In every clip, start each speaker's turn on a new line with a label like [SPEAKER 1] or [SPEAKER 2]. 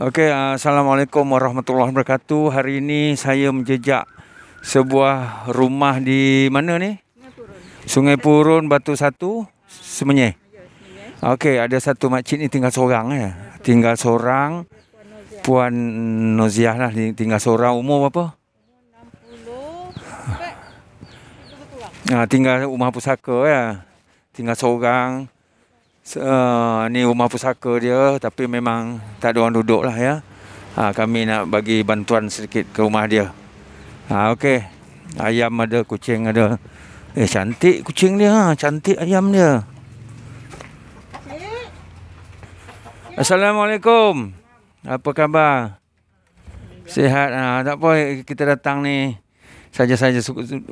[SPEAKER 1] Okey, uh, assalamualaikum warahmatullahi wabarakatuh. Hari ini saya menjejak sebuah rumah di mana ni? Sungai Purun. Batu Satu, Semenye. Okey, ada satu makcik ni tinggal seorang eh. Tinggal seorang. Puan Noziah lah tinggal seorang umur berapa? Umur 60. Lah. Ah, tinggal rumah pusaka ya. Tinggal seorang. Uh, ni rumah pusaka dia tapi memang tak ada orang duduk lah ya. Ha, kami nak bagi bantuan sedikit ke rumah dia. Ha, Okey. Ayam ada, kucing ada. Eh cantik kucing dia. Ha, cantik ayam dia. Assalamualaikum. Apa khabar? Sihat. Ha, tak apa kita datang ni. Saja-saja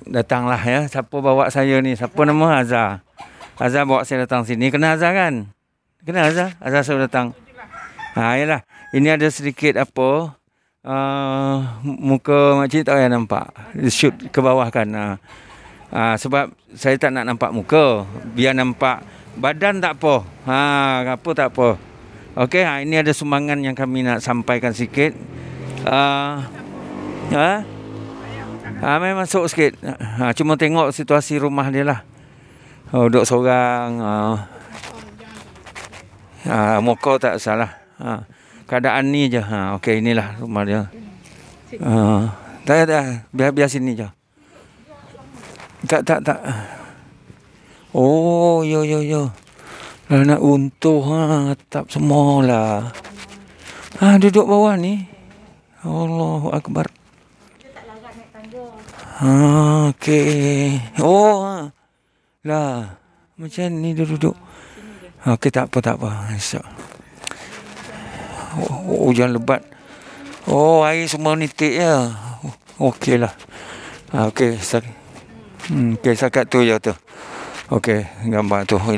[SPEAKER 1] datanglah ya. Siapa bawa saya ni? Siapa nama Azza. Azhar bawa saya datang sini. Kenal Azhar kan? Kenal Azhar? Azhar saya datang. Ha, yalah. Ini ada sedikit apa. Uh, muka makcik tak payah nampak. Shoot ke bawah kan. Uh, sebab saya tak nak nampak muka. Biar nampak badan tak apa. Ha, apa tak apa. Okey, ha, ini ada sumbangan yang kami nak sampaikan sikit. Uh, ha? Ha, memang ha, masuk sikit. Ha, cuma tengok situasi rumah dia lah. Oh, duduk seorang. Uh. Ah, ah Mokor tak salah. Ha. Keadaan ni je. Ha. Okey, inilah rumah dia. Ha. Tak, tak, tak. Biar, biar sini je. Tak, tak, tak. Oh, yo, yo, yo. Dah nak runtuh. Ha. Atap semualah. Ha, duduk bawah ni. Allah Akbar. Ha, okey. Oh, ha. Lah, macam ni dia duduk. okay tak apa, tak apa. Esok. Oh, hujan lebat. Oh, air semua nitik ya. Okey lah. Ah, okey, sakit. Hmm, okay, sakat tu ya tu. Okey, gambar tu. Ini.